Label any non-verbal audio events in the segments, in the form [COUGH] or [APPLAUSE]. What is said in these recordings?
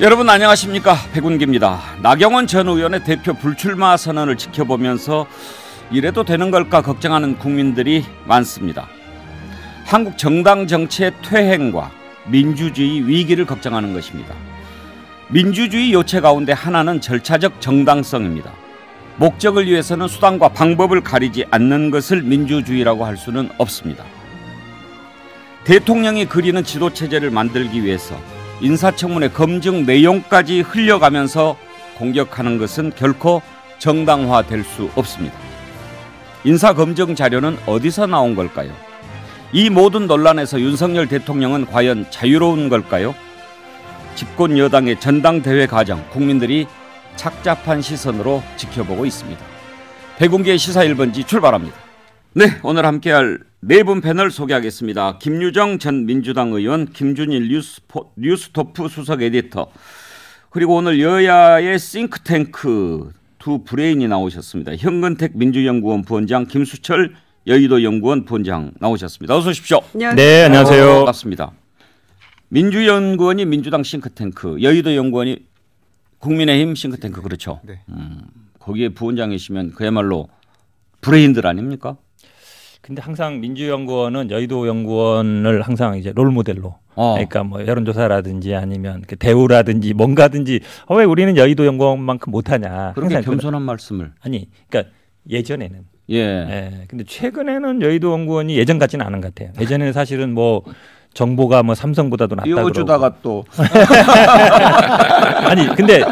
여러분 안녕하십니까 백운기입니다. 나경원 전 의원의 대표 불출마 선언을 지켜보면서 이래도 되는 걸까 걱정하는 국민들이 많습니다. 한국 정당 정치의 퇴행과 민주주의 위기를 걱정하는 것입니다. 민주주의 요체 가운데 하나는 절차적 정당성입니다. 목적을 위해서는 수단과 방법을 가리지 않는 것을 민주주의라고 할 수는 없습니다. 대통령이 그리는 지도체제를 만들기 위해서 인사청문회 검증 내용까지 흘려가면서 공격하는 것은 결코 정당화될 수 없습니다. 인사검증 자료는 어디서 나온 걸까요? 이 모든 논란에서 윤석열 대통령은 과연 자유로운 걸까요? 집권 여당의 전당대회 과정 국민들이 착잡한 시선으로 지켜보고 있습니다. 백운기의 시사 1번지 출발합니다. 네, 오늘 함께할 네분 패널 소개하겠습니다. 김유정 전 민주당 의원, 김준일 뉴스 뉴스토프 수석 에디터, 그리고 오늘 여야의 싱크탱크 두 브레인이 나오셨습니다. 현근택 민주연구원 부원장, 김수철 여의도 연구원 부원장 나오셨습니다. 어서 오십시오. 안녕하세요. 네, 안녕하세요. 어, 반갑습니다. 민주연구원이 민주당 싱크탱크, 여의도 연구원이 국민의힘 싱크탱크 그렇죠. 네. 음, 거기에 부원장이시면 그야말로 브레인들 아닙니까? 근데 항상 민주연구원은 여의도 연구원을 항상 이제 롤 모델로 어. 그러니까 뭐 여론조사라든지 아니면 그 대우라든지 뭔가든지 어, 왜 우리는 여의도 연구원만큼 못하냐 그렇게 겸손한 그런, 말씀을 아니 그러니까 예전에는 예. 예 근데 최근에는 여의도 연구원이 예전 같지는 않은 것 같아요 예전에는 사실은 뭐 정보가 뭐 삼성보다도 낫다 띄워주다가 또 [LAUGHS] 아니 근데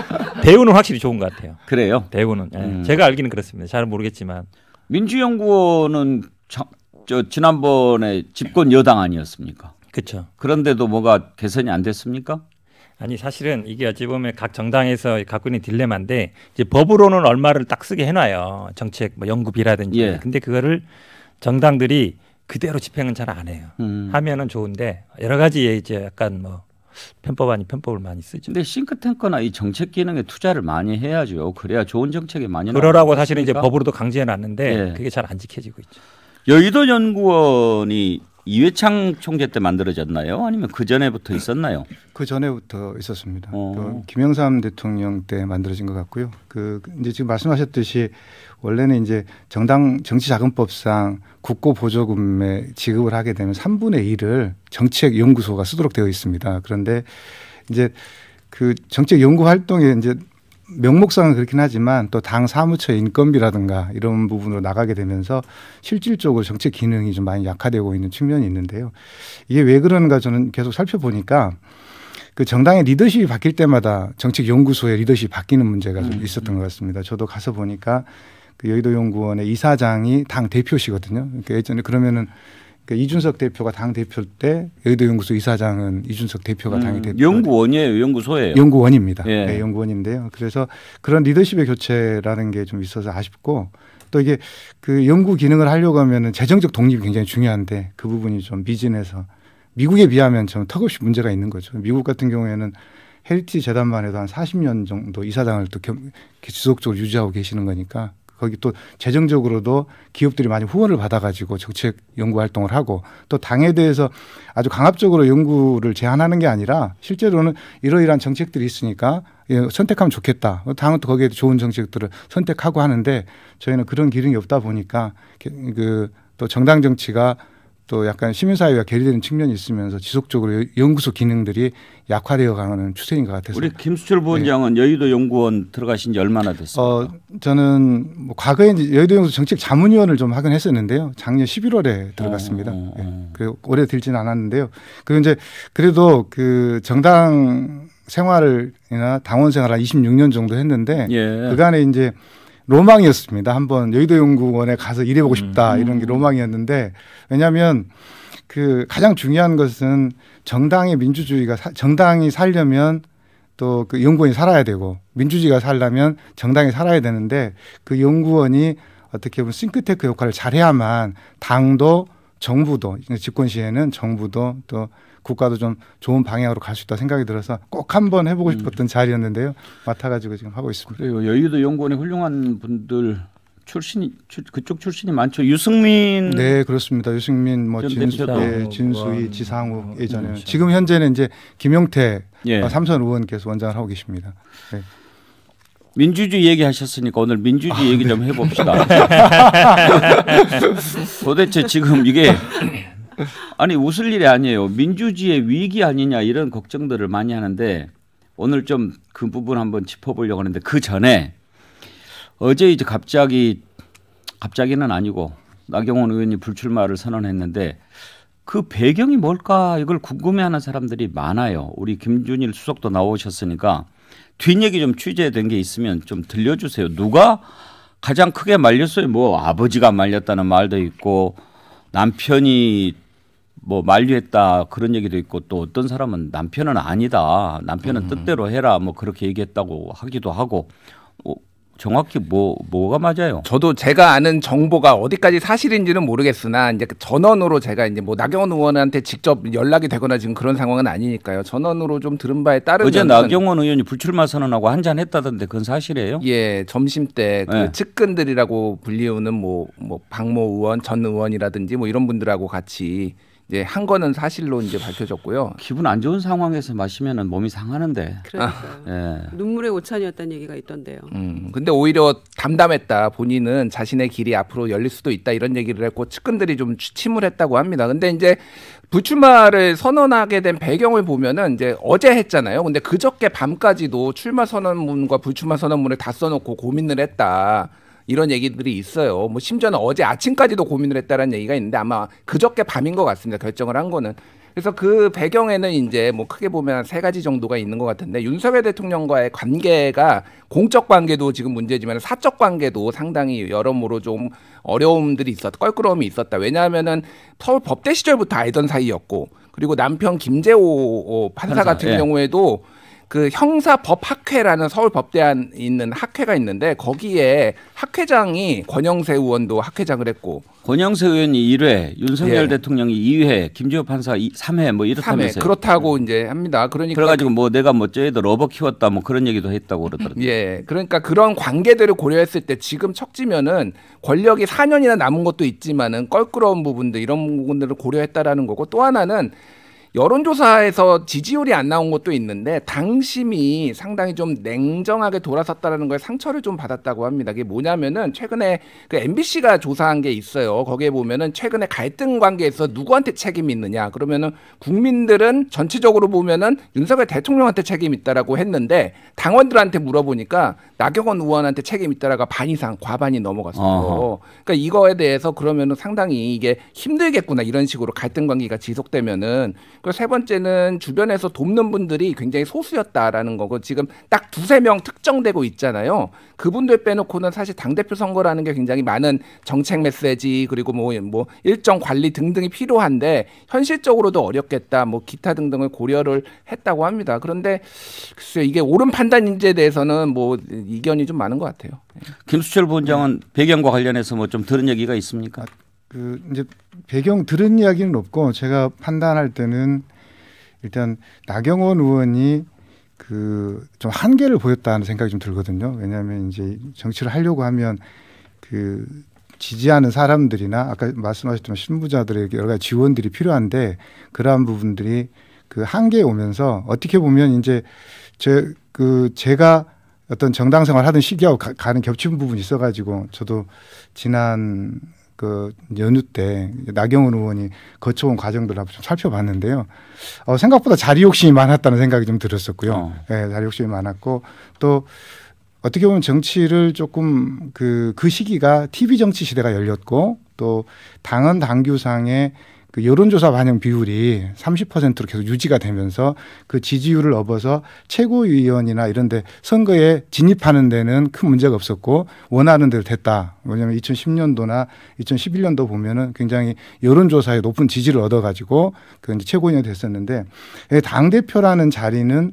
대우는 확실히 좋은 것 같아요 그래요 대우는 예. 음. 제가 알기는 그렇습니다 잘 모르겠지만 민주연구원은 참, 저 지난번에 집권 여당 아니었습니까? 그렇죠. 그런데도 뭐가 개선이 안 됐습니까? 아니 사실은 이게 어찌 보면 각 정당에서 갖고 있는 딜레마인데 이제 법으로는 얼마를 딱 쓰게 해놔요 정책 뭐 연구비라든지 예. 근데 그거를 정당들이 그대로 집행은 잘 안 해요 음. 하면은 좋은데 여러 가지 이제 약간 뭐 편법 아닌 편법을 많이 쓰죠. 근데 싱크탱크나 이 정책 기능에 투자를 많이 해야죠. 그래야 좋은 정책이 많이 나오고 그러라고 사실은 이제 법으로도 강제해 놨는데 예. 그게 잘 안 지켜지고 있죠. 여의도 연구원이 이회창 총재 때 만들어졌나요? 아니면 그 전에부터 있었나요? 그 전에부터 있었습니다. 어. 그 김영삼 대통령 때 만들어진 것 같고요. 그, 그 이제 지금 말씀하셨듯이 원래는 이제 정당 정치자금법상 국고 보조금에 지급을 하게 되면 3분의 1을 정책 연구소가 쓰도록 되어 있습니다. 그런데 이제 그 정책 연구 활동에 이제 명목상은 그렇긴 하지만 또 당 사무처 인건비라든가 이런 부분으로 나가게 되면서 실질적으로 정책 기능이 좀 많이 약화되고 있는 측면이 있는데요. 이게 왜그러가 저는 계속 살펴보니까 그 정당의 리더십이 바뀔 때마다 정책 연구소의 리더십이 바뀌는 문제가 좀 음. 있었던 것 같습니다. 저도 가서 보니까 그 여의도 연구원의 이사장이 당 대표시거든요. 그러니까 예전에 그러면은 그러니까 이준석 대표가 당 대표 때 여의도 연구소 이사장은 이준석 대표가 음, 당이 대표 연구원이에요, 연구소예요. 연구원입니다. 예. 네, 연구원인데요. 그래서 그런 리더십의 교체라는 게 좀 있어서 아쉽고 또 이게 그 연구 기능을 하려고 하면 재정적 독립이 굉장히 중요한데 그 부분이 좀 미진해서 미국에 비하면 좀 턱없이 문제가 있는 거죠. 미국 같은 경우에는 헬티 재단만 해도 한 40년 정도 이사장을 또 지속적으로 유지하고 계시는 거니까 거기 또 재정적으로도 기업들이 많이 후원을 받아가지고 정책 연구 활동을 하고 또 당에 대해서 아주 강압적으로 연구를 제한하는 게 아니라 실제로는 이러이러한 정책들이 있으니까 예, 선택하면 좋겠다. 당은 또 거기에 좋은 정책들을 선택하고 하는데 저희는 그런 기능이 없다 보니까 그 또 정당 정치가 또 약간 시민사회와 괴리되는 측면이 있으면서 지속적으로 연구소 기능들이 약화되어 가는 추세인 것 같아서 우리 김수철 부원장은 네. 여의도 연구원 들어가신 지 얼마나 됐습니까? 어, 저는 뭐 과거에 이제 여의도 연구소 정책 자문위원을 좀 하긴 했었는데요. 작년 11월에 들어갔습니다. 어, 어, 네. 그 오래 들지는 않았는데요. 그리고 이제 그래도 그 정당 생활이나 당원 생활을 한 26년 정도 했는데 예. 그간에 이제 로망이었습니다. 한번 여의도 연구원에 가서 일해보고 음, 싶다 이런 음. 게 로망이었는데 왜냐하면 그 가장 중요한 것은 정당의 민주주의가 사, 정당이 살려면 또 그 연구원이 살아야 되고 민주주의가 살려면 정당이 살아야 되는데 그 연구원이 어떻게 보면 싱크테크 역할을 잘해야만 당도 정부도 집권 시에는 정부도 또 국가도 좀 좋은 방향으로 갈 수 있다 생각이 들어서 꼭 한번 해보고 음. 싶었던 음. 자리였는데요. 맡아가지고 지금 하고 있습니다. 그래요. 여의도 연구원에 훌륭한 분들 출신이 출, 그쪽 출신이 많죠. 유승민 네 그렇습니다. 유승민 뭐 진수, 예, 진수희, 음, 지상욱 음, 예전에 음, 지금 현재는 이제 김용태 예. 어, 삼선 의원께서 원장을 하고 계십니다. 네. 민주주의 얘기하셨으니까 오늘 민주주의 아, 얘기 네. 좀 해봅시다. [LAUGHS] 도대체 지금 이게 아니 웃을 일이 아니에요. 민주주의의 위기 아니냐 이런 걱정들을 많이 하는데 오늘 좀 그 부분 한번 짚어보려고 하는데 그 전에 어제 이제 갑자기 갑자기는 아니고 나경원 의원이 불출마를 선언했는데 그 배경이 뭘까 이걸 궁금해하는 사람들이 많아요. 우리 김준일 수석도 나오셨으니까 뒷얘기 좀 취재된 게 있으면 좀 들려주세요. 누가 가장 크게 말렸어요? 뭐 아버지가 말렸다는 말도 있고 남편이 뭐 만류했다 그런 얘기도 있고 또 어떤 사람은 남편은 아니다 남편은 음. 뜻대로 해라 뭐 그렇게 얘기했다고 하기도 하고 어, 정확히 뭐 뭐가 맞아요? 저도 제가 아는 정보가 어디까지 사실인지는 모르겠으나 이제 그 전원으로 제가 이제 뭐 나경원 의원한테 직접 연락이 되거나 지금 그런 상황은 아니니까요. 전원으로 좀 들은 바에 따르면 어제 나경원 의원이 불출마 선언하고 한잔 했다던데 그건 사실이에요? 예, 점심 때그 네. 측근들이라고 불리우는 뭐뭐 뭐 박모 의원, 전 의원이라든지 뭐 이런 분들하고 같이 예, 한 거는 사실로 이제 밝혀졌고요. 기분 안 좋은 상황에서 마시면은 몸이 상하는데. 그러니까 예. 눈물의 오찬이었다는 얘기가 있던데요. 음, 근데 오히려 담담했다. 본인은 자신의 길이 앞으로 열릴 수도 있다 이런 얘기를 했고 측근들이 좀 취침을 했다고 합니다. 근데 이제 부출마를 선언하게 된 배경을 보면은 이제 어제 했잖아요. 근데 그저께 밤까지도 출마 선언문과 불출마 선언문을 다 써놓고 고민을 했다. 이런 얘기들이 있어요. 뭐 심지어는 어제 아침까지도 고민을 했다라는 얘기가 있는데 아마 그저께 밤인 것 같습니다. 결정을 한 거는. 그래서 그 배경에는 이제 뭐 크게 보면 세 가지 정도가 있는 것 같은데 윤석열 대통령과의 관계가 공적 관계도 지금 문제지만 사적 관계도 상당히 여러모로 좀 어려움들이 있었다, 껄끄러움이 있었다. 왜냐하면은 서울 법대 시절부터 알던 사이였고 그리고 남편 김재호 어, 판사, 판사 같은 예. 경우에도 그 형사법학회라는 서울법대안 있는 학회가 있는데 거기에 학회장이 권영세 의원도 학회장을 했고 권영세 의원이 1회, 윤석열 예. 대통령이 2회, 김지호 판사 3회 뭐이렇다면서회 그렇다고 예. 이제 합니다. 그러니까 그래가지고 뭐 내가 뭐 쟤도 러버 키웠다 뭐 그런 얘기도 했다고 그러더라고요. 예, 그러니까 그런 관계들을 고려했을 때 지금 척지면은 권력이 4년이나 남은 것도 있지만은 껄끄러운 부분들 이런 부분들을 고려했다라는 거고 또 하나는 여론조사에서 지지율이 안 나온 것도 있는데 당심이 상당히 좀 냉정하게 돌아섰다는거 상처를 좀 받았다고 합니다. 그게 뭐냐면은 최근에 그 MBC가 조사한 게 있어요. 거기에 보면은 최근에 갈등 관계에서 누구한테 책임이 있느냐? 그러면은 국민들은 전체적으로 보면은 윤석열 대통령한테 책임 있다라고 했는데 당원들한테 물어보니까 나경원 의원한테 책임 있다라가 반 이상 과반이 넘어갔어요. 어허. 그러니까 이거에 대해서 그러면은 상당히 이게 힘들겠구나 이런 식으로 갈등 관계가 지속되면은 그리고 세 번째는 주변에서 돕는 분들이 굉장히 소수였다라는 거고 지금 딱 두세 명 특정되고 있잖아요. 그분들 빼놓고는 사실 당대표 선거라는 게 굉장히 많은 정책 메시지 그리고 뭐, 뭐 일정 관리 등등이 필요한데 현실적으로도 어렵겠다 뭐 기타 등등을 고려를 했다고 합니다. 그런데 글쎄 이게 옳은 판단인지에 대해서는 뭐 이견이 좀 많은 것 같아요. 김수철 부원장은 네. 배경과 관련해서 뭐 좀 들은 얘기가 있습니까? 그 이제 배경 들은 이야기는 없고 제가 판단할 때는 일단 나경원 의원이 그 좀 한계를 보였다는 생각이 좀 들거든요. 왜냐하면 이제 정치를 하려고 하면 그 지지하는 사람들이나 아까 말씀하셨던 신부자들에게 여러 가지 지원들이 필요한데 그러한 부분들이 그 한계에 오면서 어떻게 보면 이제 제 그 제가 어떤 정당 생활 하던 시기하고 가, 는 겹치는 부분이 있어가지고 저도 지난 그 연휴 때 나경원 의원이 거쳐온 과정들을 좀 살펴봤는데요. 어, 생각보다 자리 욕심이 많았다는 생각이 좀 들었었고요. 어. 네, 자리 욕심이 많았고 또 어떻게 보면 정치를 조금 그, 그 시기가 TV 정치 시대가 열렸고 또 당헌 당규상의 그 여론조사 반영 비율이 30%로 계속 유지가 되면서 그 지지율을 업어서 최고위원이나 이런 데 선거에 진입하는 데는 큰 문제가 없었고 원하는 대로 됐다. 왜냐하면 2010년도나 2011년도 보면은 굉장히 여론조사에 높은 지지를 얻어가지고 그 최고위원이 됐었는데 예, 당대표라는 자리는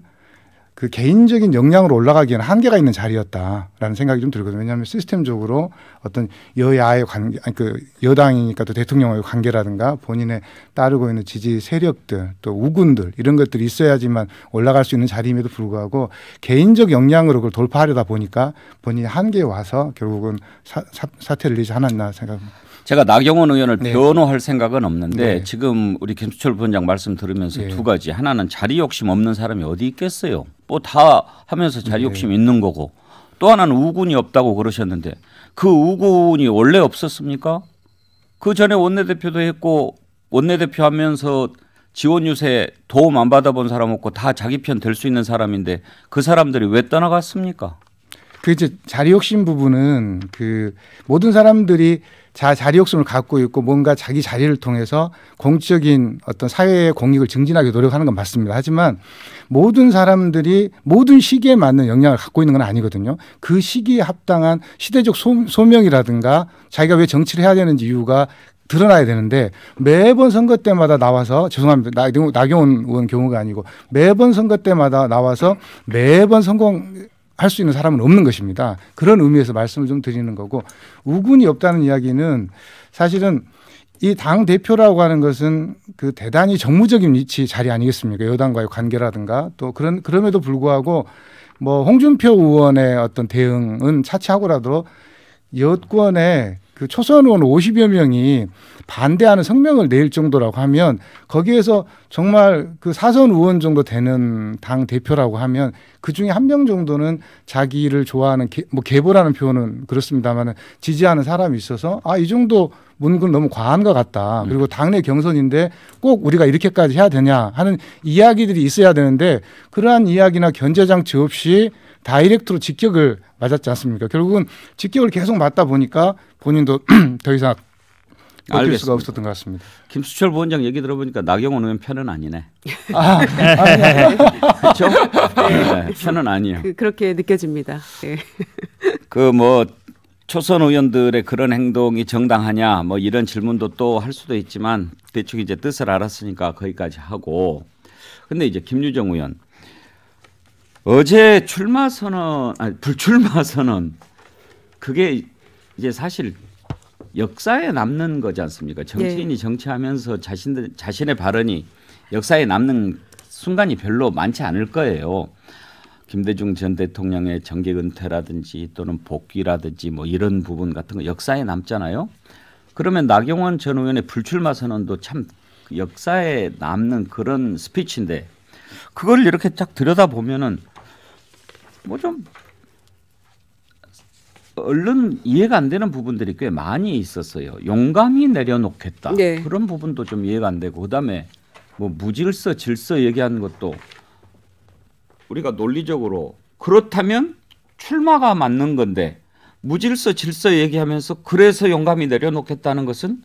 그 개인적인 역량으로 올라가기에는 한계가 있는 자리였다라는 생각이 좀 들거든요. 왜냐하면 시스템적으로 어떤 여야의 관계, 아니 그 여당이니까 또 대통령의 관계라든가 본인의 따르고 있는 지지 세력들 또 우군들 이런 것들이 있어야지만 올라갈 수 있는 자리임에도 불구하고 개인적 역량으로 그걸 돌파하려다 보니까 본인이 한계에 와서 결국은 사, 사, 사태를 내지 않았나 생각합니다. 제가 나경원 의원을 네. 변호할 생각은 없는데 네. 지금 우리 김수철 부원장 말씀 들으면서 네. 두 가지 하나는 자리 욕심 없는 사람이 어디 있겠어요. 뭐 다 하면서 자리 네. 욕심 있는 거고 또 하나는 우군이 없다고 그러셨는데 그 우군이 원래 없었습니까? 그 전에 원내대표도 했고 원내대표 하면서 지원 유세 도움 안 받아본 사람 없고 다 자기 편 될 수 있는 사람인데 그 사람들이 왜 떠나갔습니까? 그 이제 자리 욕심 부분은 그 모든 사람들이 자 자리 욕심을 갖고 있고 뭔가 자기 자리를 통해서 공적인 어떤 사회의 공익을 증진하기 노력하는 건 맞습니다. 하지만 모든 사람들이 모든 시기에 맞는 역량을 갖고 있는 건 아니거든요. 그 시기에 합당한 시대적 소, 소명이라든가 자기가 왜 정치를 해야 되는지 이유가 드러나야 되는데 매번 선거 때마다 나와서 죄송합니다 나, 나경원 의원 경우가 아니고 매번 선거 때마다 나와서 매번 성공 할수 있는 사람은 없는 것입니다. 그런 의미에서 말씀을 좀 드리는 거고 우군이 없다는 이야기는 사실은 이 당 대표라고 하는 것은 그 대단히 정무적인 위치 자리 아니겠습니까? 여당과의 관계라든가 또 그런 그럼에도 불구하고 뭐 홍준표 의원의 어떤 대응은 차치하고라도 여권의 그 초선 의원 50여 명이 반대하는 성명을 낼 정도라고 하면 거기에서 정말 그 사선 의원 정도 되는 당 대표라고 하면 그 중에 한 명 정도는 자기를 좋아하는 개, 뭐 개보라는 표현은 그렇습니다만은 지지하는 사람이 있어서 아 이 정도 문구는 너무 과한 것 같다. 그리고 당내 경선인데 꼭 우리가 이렇게까지 해야 되냐 하는 이야기들이 있어야 되는데 그러한 이야기나 견제장치 없이 다이렉트로 직격을 맞았지 않습니까? 결국은 직격을 계속 맞다 보니까 본인도 [CLEARS THROAT] 더 이상 알 수가 없었던 것 같습니다. 김수철 부원장 얘기 들어보니까 나경원 의원 편은 아니네. [LAUGHS] 아, 그렇죠? 네, 편은 아니에요. 그, 렇게 느껴집니다. 네. [LAUGHS] 그뭐 초선 의원들의 그런 행동이 정당하냐 뭐 이런 질문도 또 할 수도 있지만 대충 이제 뜻을 알았으니까 거기까지 하고 근데 이제 김유정 의원 어제 출마 선언, 아니 불출마 [LAUGHS] 선언 그게 이제 사실 역사에 남는 거지 않습니까? 정치인이 네. 정치하면서 자신들 자신의 발언이 역사에 남는 순간이 별로 많지 않을 거예요. 김대중 전 대통령의 정계 은퇴라든지 또는 복귀라든지 뭐 이런 부분 같은 거 역사에 남잖아요. 그러면 나경원 전 의원의 불출마 선언도 참 역사에 남는 그런 스피치인데 그걸 이렇게 딱 들여다 보면은 뭐좀 얼른 이해가 안 되는 부분들이 꽤 많이 있었어요. 용감히 내려놓겠다 네. 그런 부분도 좀 이해가 안 되고 그다음에 뭐 무질서 질서 얘기하는 것도 우리가 논리적으로 그렇다면 출마가 맞는 건데 무질서 질서 얘기하면서 그래서 용감히 내려놓겠다는 것은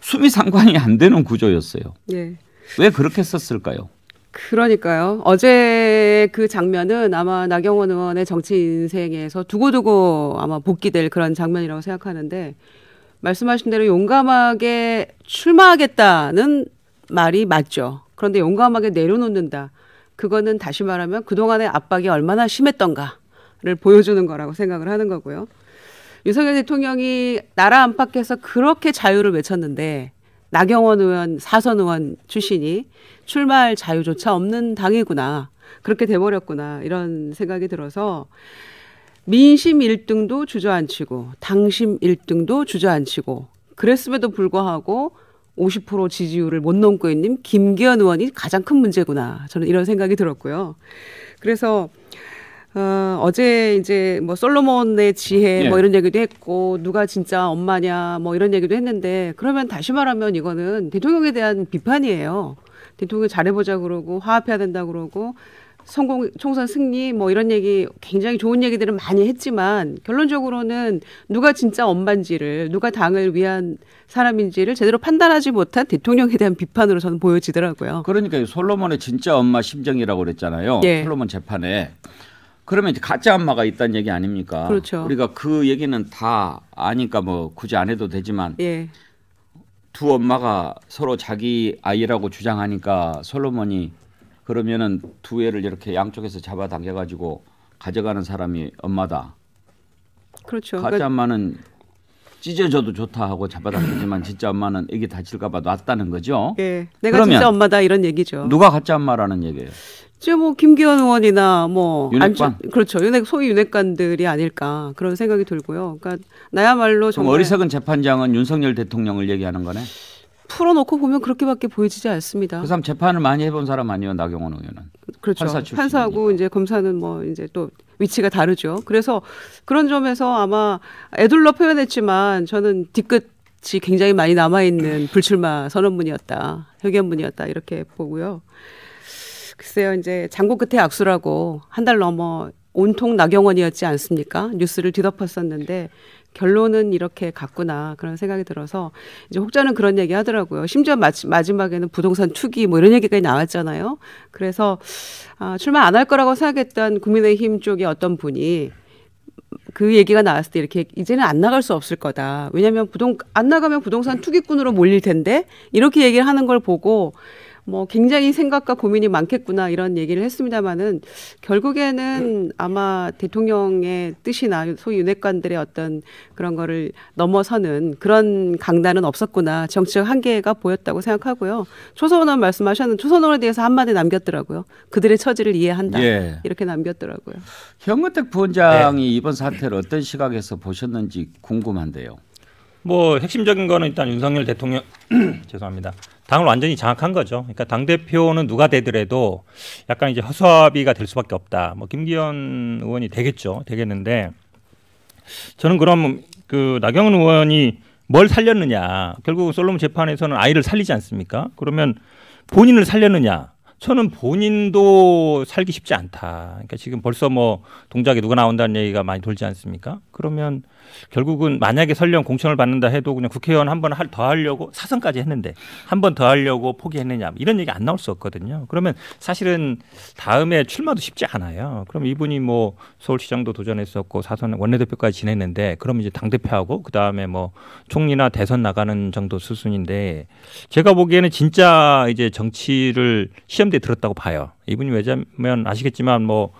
수미 상관이 안 되는 구조였어요. 네. 왜 그렇게 썼을까요? 그러니까요. 어제 그 장면은 아마 나경원 의원의 정치 인생에서 두고두고 아마 복귀될 그런 장면이라고 생각하는데 말씀하신 대로 용감하게 출마하겠다는 말이 맞죠. 그런데 용감하게 내려놓는다. 그거는 다시 말하면 그동안의 압박이 얼마나 심했던가를 보여주는 거라고 생각을 하는 거고요. 윤석열 대통령이 나라 안팎에서 그렇게 자유를 외쳤는데 나경원 의원 사선 의원 출신이 출마할 자유조차 없는 당이구나. 그렇게 돼버렸구나. 이런 생각이 들어서 민심 1등도 주저앉히고 당심 1등도 주저앉히고 그랬음에도 불구하고 50% 지지율을 못 넘고 있는 김기현 의원이 가장 큰 문제구나. 저는 이런 생각이 들었고요. 그래서 어, 어제 이제 뭐 솔로몬의 지혜 뭐 예. 뭐 이런 얘기도 했고 누가 진짜 엄마냐 뭐 이런 얘기도 했는데 그러면 다시 말하면 이거는 대통령에 대한 비판이에요. 대통령 잘해보자 그러고 화합해야 된다 그러고 성공 총선 승리 뭐 이런 얘기 굉장히 좋은 얘기들은 많이 했지만 결론적으로는 누가 진짜 엄반지를 누가 당을 위한 사람인지를 제대로 판단하지 못한 대통령에 대한 비판으로 저는 보여지더라고요. 그러니까 솔로몬의 진짜 엄마 심정이라고 그랬잖아요. 예. 솔로몬 재판에 그러면 이제 가짜 엄마가 있다는 얘기 아닙니까? 그렇죠. 우리가 그 얘기는 다 아니까 뭐 굳이 안 해도 되지만 예. 두 엄마가 서로 자기 아이라고 주장하니까 솔로몬이 그러면은 두 애를 이렇게 양쪽에서 잡아당겨 가지고 가져가는 사람이 엄마다. 그렇죠. 가짜 엄마는 그러니까 찢어져도 좋다 하고 잡아당기지만 진짜 엄마는 애기 다칠까봐 놨다는 거죠. 예, 내가 진짜 엄마다 이런 얘기죠. 누가 가짜 엄마라는 얘기예요? 지금 뭐 김기현 의원이나 뭐 윤핵관 안주, 그렇죠 윤핵 소위 윤핵관들이 아닐까 그런 생각이 들고요. 그러니까 나야말로 정말 어리석은 재판장은 윤석열 대통령을 얘기하는 거네. 풀어놓고 보면 그렇게밖에 보이지 않습니다. 그 사람 재판을 많이 해본 사람 아니에요 나경원 의원은. 그렇죠. 판사 하고 이제 검사는 뭐 이제 또 위치가 다르죠. 그래서 그런 점에서 아마 애둘러 표현했지만 저는 뒤끝이 굉장히 많이 남아 있는 불출마 선언문이었다, 회견문이었다 이렇게 보고요. 글쎄요, 이제 장고 끝에 악수라고 한 달 넘어 온통 나경원이었지 않습니까? 뉴스를 뒤덮었었는데 결론은 이렇게 갔구나 그런 생각이 들어서 이제 혹자는 그런 얘기 하더라고요. 심지어 마치, 마지막에는 부동산 투기 뭐 이런 얘기까지 나왔잖아요. 그래서 아, 출마 안 할 거라고 생각했던 국민의힘 쪽의 어떤 분이 그 얘기가 나왔을 때 이렇게 이제는 안 나갈 수 없을 거다. 왜냐하면 부동 안 나가면 부동산 투기꾼으로 몰릴 텐데 이렇게 얘기를 하는 걸 보고 뭐 굉장히 생각과 고민이 많겠구나 이런 얘기를 했습니다만은 결국에는 아마 대통령의 뜻이나 소위 윤핵관들의 어떤 그런 거를 넘어서는 그런 강단은 없었구나 정치적 한계가 보였다고 생각하고요. 초선원 말씀하셨는 초선원에 대해서 한마디 남겼더라고요. 그들의 처지를 이해한다 예. 이렇게 남겼더라고요. 현근택 부원장이 네. 이번 사태를 어떤 시각에서 보셨는지 궁금한데요. 뭐 핵심적인 거는 일단 윤석열 대통령 [CLEARS THROAT] 죄송합니다. 당을 완전히 장악한 거죠. 그러니까 당 대표는 누가 되더라도 약간 이제 허수아비가 될 수밖에 없다. 뭐 김기현 의원이 되겠죠. 되겠는데 저는 그럼 그 나경원 의원이 뭘 살렸느냐? 결국 솔로몬 재판에서는 아이를 살리지 않습니까? 그러면 본인을 살렸느냐? 저는 본인도 살기 쉽지 않다. 그러니까 지금 벌써 뭐동작에 누가 나온다는 얘기가 많이 돌지 않습니까? 그러면 결국은 만약에 설령 공천을 받는다 해도 그냥 국회의원 한 번 더 하려고 사선까지 했는데 한 번 더 하려고 포기했느냐 뭐 이런 얘기 안 나올 수 없거든요. 그러면 사실은 다음에 출마도 쉽지 않아요. 그럼 이분이 뭐 서울시장도 도전했었고 사선 원내대표까지 지냈는데 그럼 이제 당대표하고 그 다음에 뭐 총리나 대선 나가는 정도 수순인데 제가 보기에는 진짜 이제 정치를 시험대에 들었다고 봐요. 이분이 왜냐면 아시겠지만 뭐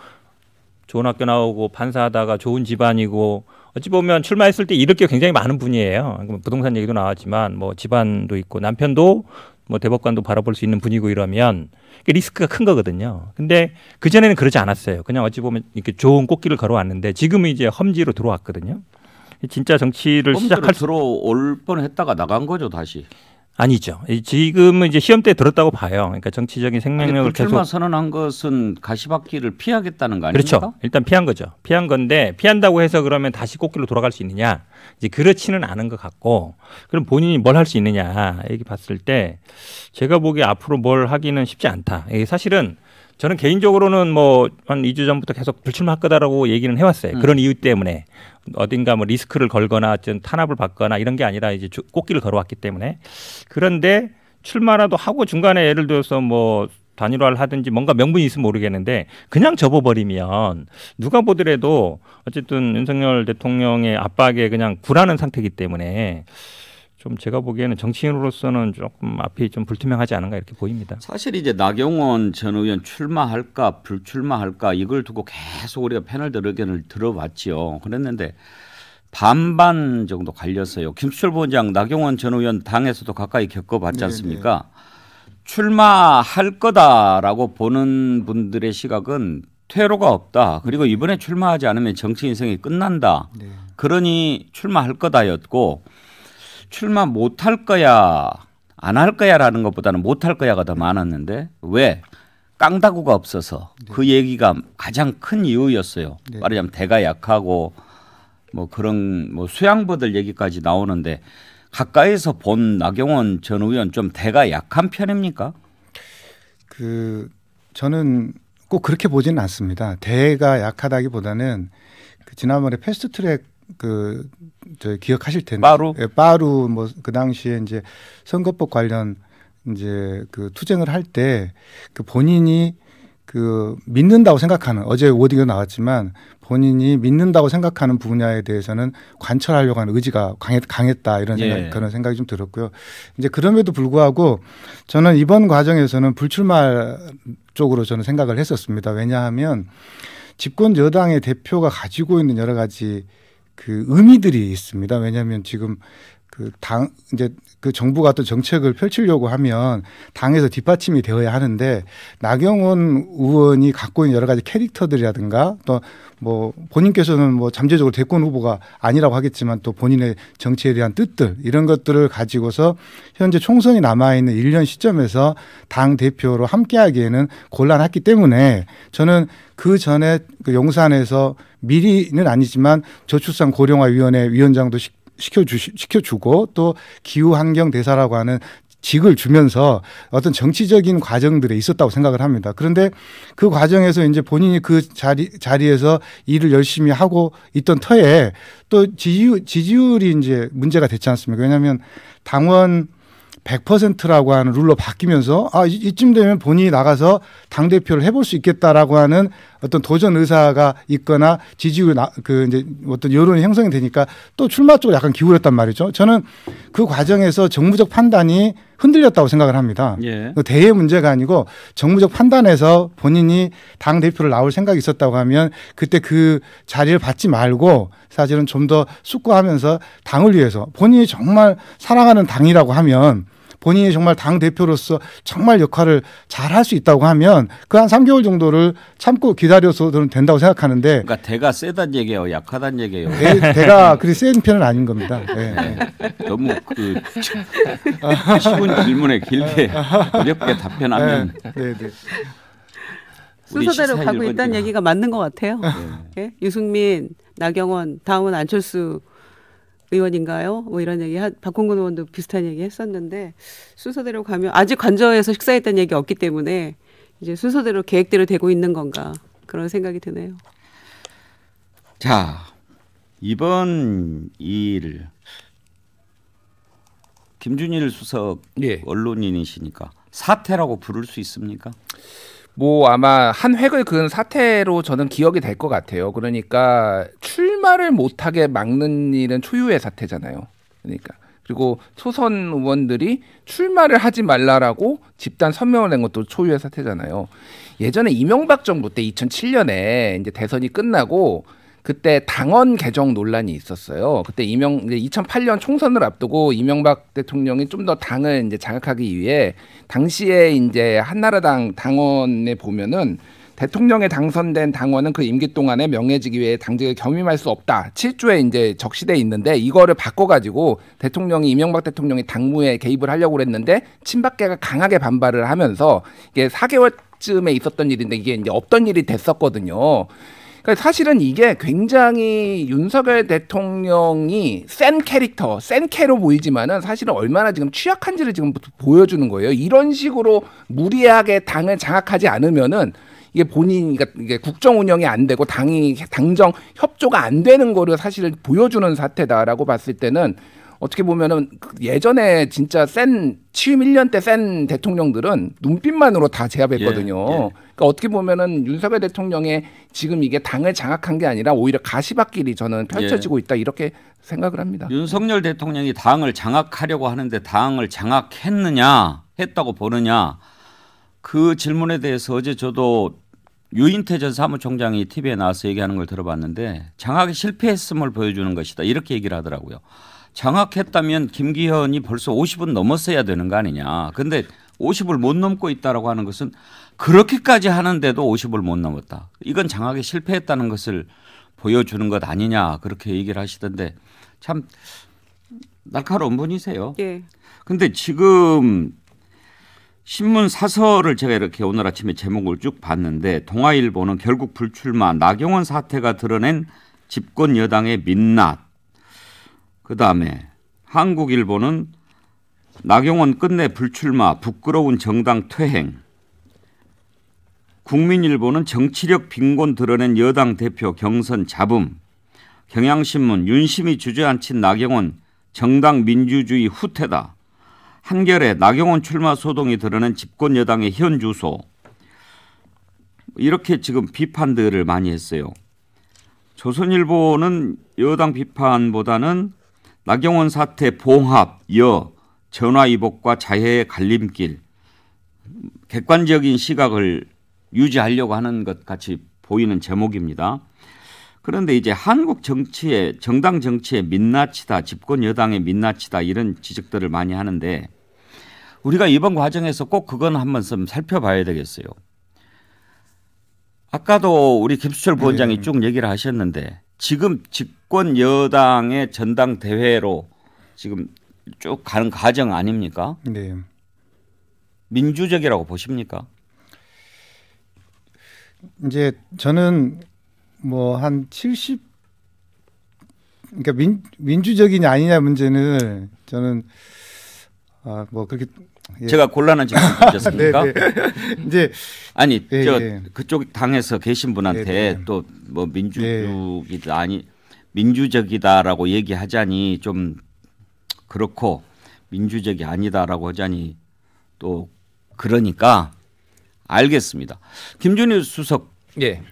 좋은 학교 나오고 판사하다가 좋은 집안이고 어찌 보면 출마했을 때 잃을 게 굉장히 많은 분이에요. 뭐 부동산 얘기도 나왔지만 뭐 집안도 있고 남편도 뭐 대법관도 바라볼 수 있는 분이고 이러면 리스크가 큰 거거든요. 근데 그전에는 그러지 않았어요. 그냥 어찌 보면 이렇게 좋은 꽃길을 걸어왔는데 지금은 이제 험지로 들어왔거든요. 진짜 정치를 시작할 들어올 뻔 했다가 나간 거죠, 다시. 아니죠. 지금은 이제 시험 때 들었다고 봐요. 그러니까 정치적인 생명력을 아니, 불 계속 선언한 것은 가시밭길을 피하겠다는 거 아닙니까? 그렇죠. 일단 피한 거죠. 피한 건데 피한다고 해서 그러면 다시 꽃길로 돌아갈 수 있느냐? 이제 그렇지는 않은 것 같고 그럼 본인이 뭘 할 수 있느냐? 이렇게 봤을 때 제가 보기에 앞으로 뭘 하기는 쉽지 않다. 사실은 저는 개인적으로는 뭐 한 2주 전부터 계속 불출마할 거다라고 얘기는 해왔어요. 음. 그런 이유 때문에 어딘가 뭐 리스크를 걸거나 어떤 탄압을 받거나 이런 게 아니라 이제 꽃길을 걸어왔기 때문에 그런데 출마라도 하고 중간에 예를 들어서 뭐 단일화를 하든지 뭔가 명분이 있으면 모르겠는데 그냥 접어버리면 누가 보더라도 어쨌든 윤석열 대통령의 압박에 그냥 굴하는 상태이기 때문에 좀 제가 보기에는 정치인으로서는 조금 앞이 좀 불투명하지 않은가 이렇게 보입니다. 사실 이제 나경원 전 의원 출마할까 불출마할까 이걸 두고 계속 우리가 패널들 의견을 들어봤지요. 그랬는데 반반 정도 갈렸어요. 김수철 본장 나경원 전 의원 당에서도 가까이 겪어봤지 네, 네. 않습니까? 네네. 출마할 거다라고 보는 분들의 시각은 퇴로가 없다. 그리고 이번에 출마하지 않으면 정치 인생이 끝난다. 네. 그러니 출마할 거다였고 출마 못할 거야 안 할 거야라는 것보다는 못할 거야가 더 많았는데 왜 깡다구가 없어서 네. 그 얘기가 가장 큰 이유였어요. 네. 말하자면 대가 약하고 뭐 그런 뭐 수양부들 얘기까지 나오는데 가까이서 본 나경원 전 의원 좀 대가 약한 편입니까? 그 저는 꼭 그렇게 보지는 않습니다. 대가 약하다기보다는 그 지난번에 패스트트랙 그저 기억하실 텐데 빠루 예, 빠루 뭐그 당시에 이제 선거법 관련 이제 그 투쟁을 할 때 그 본인이 그 믿는다고 생각하는 어제 워딩도 나왔지만 본인이 믿는다고 생각하는 분야에 대해서는 관철하려고 하는 의지가 강했, 강했다 이런 예. 생각, 예. 그런 생각이 좀 들었고요. 이제 그럼에도 불구하고 저는 이번 과정에서는 불출마 쪽으로 저는 생각을 했었습니다. 왜냐하면 집권 여당의 대표가 가지고 있는 여러 가지 그 의미들이 있습니다. 왜냐하면 지금 그당 이제 그 정부가 또 정책을 펼치려고 하면 당에서 뒷받침이 되어야 하는데 나경원 의원이 갖고 있는 여러 가지 캐릭터들이라든가 또 뭐 본인께서는 뭐 잠재적으로 대권 후보가 아니라고 하겠지만 또 본인의 정치에 대한 뜻들 이런 것들을 가지고서 현재 총선이 남아 있는 일년 시점에서 당 대표로 함께하기에는 곤란했기 때문에 저는 그 전에 그 용산에서 미리는 아니지만 저출산 고령화 위원회 위원장도 식 시켜주시, 시켜주고 또 기후환경대사라고 하는 직을 주면서 어떤 정치적인 과정들에 있었다고 생각을 합니다. 그런데 그 과정에서 이제 본인이 그 자리, 자리에서 일을 열심히 하고 있던 터에 또 지지율, 지지율이 이제 문제가 됐지 않습니까? 왜냐하면 당원 100%라고 하는 룰로 바뀌면서 아 이쯤 되면 본인이 나가서 당 대표를 해볼 수 있겠다라고 하는 어떤 도전 의사가 있거나 지지율 나, 그 이제 어떤 여론이 형성이 되니까 또 출마 쪽으로 약간 기울였단 말이죠. 저는 그 과정에서 정부적 판단이 흔들렸다고 생각을 합니다. 예. 그 대의 문제가 아니고 정무적 판단에서 본인이 당 대표를 나올 생각이 있었다고 하면 그때 그 자리를 받지 말고 사실은 좀 더 숙고하면서 당을 위해서 본인이 정말 사랑하는 당이라고 하면 본인이 정말 당 대표로서 정말 역할을 잘 할 수 있다고 하면 그 한 3개월 정도를 참고 기다려서도 된다고 생각하는데 그러니까 대가 세단 얘기예요, 약하단 얘기예요. 대, 대가 그리 센 편은 아닌 겁니다. 예. 네. 네. 너무 뭐 그 쉬운 질문에 길게 어렵게 답변하면 네. 네. 네. 순서대로 가고 있다는 얘기가 맞는 것 같아요. 네. 예? 유승민, 나경원, 다음은 안철수 의원인가요? 뭐 이런 얘기 박홍근 의원도 비슷한 얘기 했었는데 순서대로 가면 아직 관저에서 식사했다는 얘기 없기 때문에 이제 순서대로 계획대로 되고 있는 건가 그런 생각이 드네요. 자 이번 일 김준일 수석 예. 언론인이시니까 사태라고 부를 수 있습니까? 뭐 아마 한 획을 그은 사태로 저는 기억이 될 것 같아요. 그러니까 출마를 못하게 막는 일은 초유의 사태잖아요. 그러니까 그리고 초선 의원들이 출마를 하지 말라라고 집단 선명을 낸 것도 초유의 사태잖아요. 예전에 이명박 정부 때 2007년에 이제 대선이 끝나고 그때 당원 개정 논란이 있었어요. 그때 이명 2008년 총선을 앞두고 이명박 대통령이 좀 더 당을 이제 장악하기 위해 당시에 이제 한나라당 당원에 보면은 대통령에 당선된 당원은 그 임기 동안에 명예직 위해 당직을 겸임할 수 없다. 7조에 이제 적시돼 있는데 이거를 바꿔가지고 대통령이 이명박 대통령이 당무에 개입을 하려고 그랬는데 친박계가 강하게 반발을 하면서 이게 4개월 쯤에 있었던 일인데 이게 이제 없던 일이 됐었거든요. 그러니까 사실은 이게 굉장히 윤석열 대통령이 센 캐릭터, 센 캐로 보이지만은 사실은 얼마나 지금 취약한지를 지금 보여주는 거예요. 이런 식으로 무리하게 당을 장악하지 않으면은 이게 본인 그러니까 이게 국정 운영이 안 되고 당이 당정 협조가 안 되는 거를 사실 보여주는 사태다라고 봤을 때는 어떻게 보면은 예전에 진짜 센 취임 1년 때 센 대통령들은 눈빛만으로 다 제압했거든요. 예, 예. 그러니까 어떻게 보면은 윤석열 대통령의 지금 이게 당을 장악한 게 아니라 오히려 가시밭길이 저는 펼쳐지고 예. 있다 이렇게 생각을 합니다. 윤석열 대통령이 당을 장악하려고 하는데 당을 장악했느냐 했다고 보느냐 그 질문에 대해서 어제 저도 유인태 전 사무총장이 TV에 나와서 얘기하는 걸 들어봤는데 장악에 실패했음을 보여주는 것이다 이렇게 얘기를 하더라고요. 장악했다면 김기현이 벌써 50은 넘었어야 되는 거 아니냐. 근데 50을 못 넘고 있다라고 하는 것은 그렇게까지 하는데도 50을 못 넘었다. 이건 장악에 실패했다는 것을 보여주는 것 아니냐 그렇게 얘기를 하시던데 참 날카로운 분이세요. 예. 근데 지금 신문 사설을 제가 이렇게 오늘 아침에 제목을 쭉 봤는데 동아일보는 결국 불출마 나경원 사태가 드러낸 집권 여당의 민낯 그 다음에 한국일보는 나경원 끝내 불출마 부끄러운 정당 퇴행 국민일보는 정치력 빈곤 드러낸 여당 대표 경선 잡음 경향신문 윤심이 주저앉힌 나경원 정당 민주주의 후퇴다 한겨레 나경원 출마 소동이 드러낸 집권 여당의 현 주소 이렇게 지금 비판들을 많이 했어요. 조선일보는 여당 비판보다는 나경원 사태 봉합, 여, 전화위복과 자해의 갈림길, 객관적인 시각을 유지하려고 하는 것 같이 보이는 제목입니다. 그런데 이제 한국 정치의 정당 정치의 민낯이다, 집권 여당의 민낯이다 이런 지적들을 많이 하는데 우리가 이번 과정에서 꼭 그건 한번 좀 살펴봐야 되겠어요. 아까도 우리 김수철 부원장이 네. 쭉 얘기를 하셨는데 지금 집권 여당의 전당대회로 지금 쭉 가는 과정 아닙니까? 네. 민주적이라고 보십니까? 이제 저는 뭐 한 70, 그러니까 민, 민주적이냐 아니냐 문제는 저는 아, 뭐 그렇게 예. 제가 곤란한 질문 드렸습니까? [LAUGHS] 아, 네, 네. 이제 아니 예, 저 예. 그쪽 당에서 계신 분한테 네, 또뭐 민주주의다 아니 민주적이다라고 얘기하자니 좀 그렇고 민주적이 아니다라고 하자니 또 그러니까 알겠습니다. 김준일 수석 예.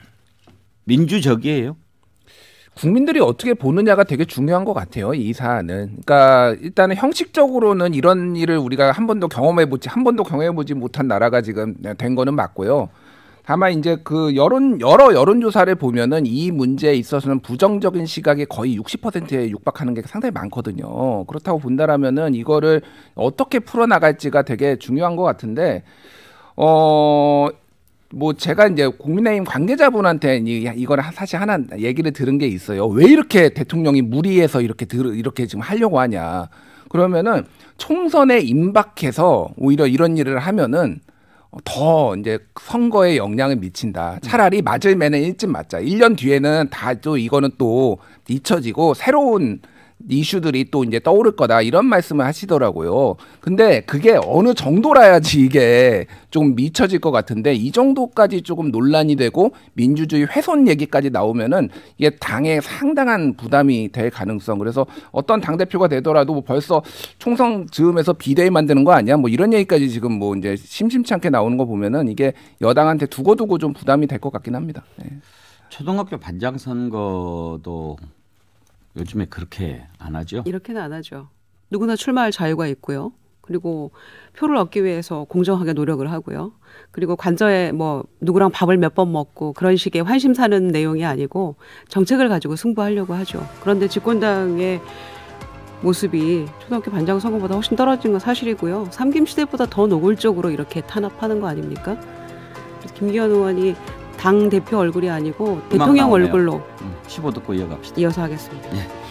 민주적이에요? 국민들이 어떻게 보느냐가 되게 중요한 것 같아요. 이 사안은. 그러니까 일단은 형식적으로는 이런 일을 우리가 한 번도 경험해 보지 한 번도 경험해 보지 못한 나라가 지금 된 거는 맞고요. 다만 이제 그 여론 여러 여론 조사를 보면은 이 문제에 있어서는 부정적인 시각이 거의 60%에 육박하는 게 상당히 많거든요. 그렇다고 본다라면은 이거를 어떻게 풀어 나갈지가 되게 중요한 것 같은데 어뭐 제가 이제 국민의힘 관계자분한테 이걸 사실 하나 얘기를 들은 게 있어요. 왜 이렇게 대통령이 무리해서 이렇게 들, 이렇게 지금 하려고 하냐? 그러면은 총선에 임박해서 오히려 이런 일을 하면은 더 이제 선거에 영향을 미친다. 차라리 맞을 매는 일찍 맞자. 일년 뒤에는 다 또 이거는 또 잊혀지고 새로운 이슈들이 또 이제 떠오를 거다 이런 말씀을 하시더라고요. 근데 그게 어느 정도라야지 이게 좀 미쳐질 것 같은데 이 정도까지 조금 논란이 되고 민주주의 훼손 얘기까지 나오면은 이게 당에 상당한 부담이 될 가능성. 그래서 어떤 당 대표가 되더라도 뭐 벌써 총선 즈음에서 비대위 만드는 거 아니야? 뭐 이런 얘기까지 지금 뭐 이제 심심치 않게 나오는 거 보면은 이게 여당한테 두고두고 좀 부담이 될 것 같긴 합니다. 네. 초등학교 반장 선거도 요즘에 그렇게 안 하죠? 이렇게는 안 하죠. 누구나 출마할 자유가 있고요. 그리고 표를 얻기 위해서 공정하게 노력을 하고요. 그리고 관저에 뭐 누구랑 밥을 몇 번 먹고 그런 식의 환심 사는 내용이 아니고 정책을 가지고 승부하려고 하죠. 그런데 집권당의 모습이 초등학교 반장 선거보다 훨씬 떨어진 건 사실이고요. 삼김 시대보다 더 노골적으로 이렇게 탄압하는 거 아닙니까? 김기현 의원이 당 대표 얼굴이 아니고 대통령 얼굴로 15듣고 음, 이어갑시다. 이어서 하겠습니다. 예.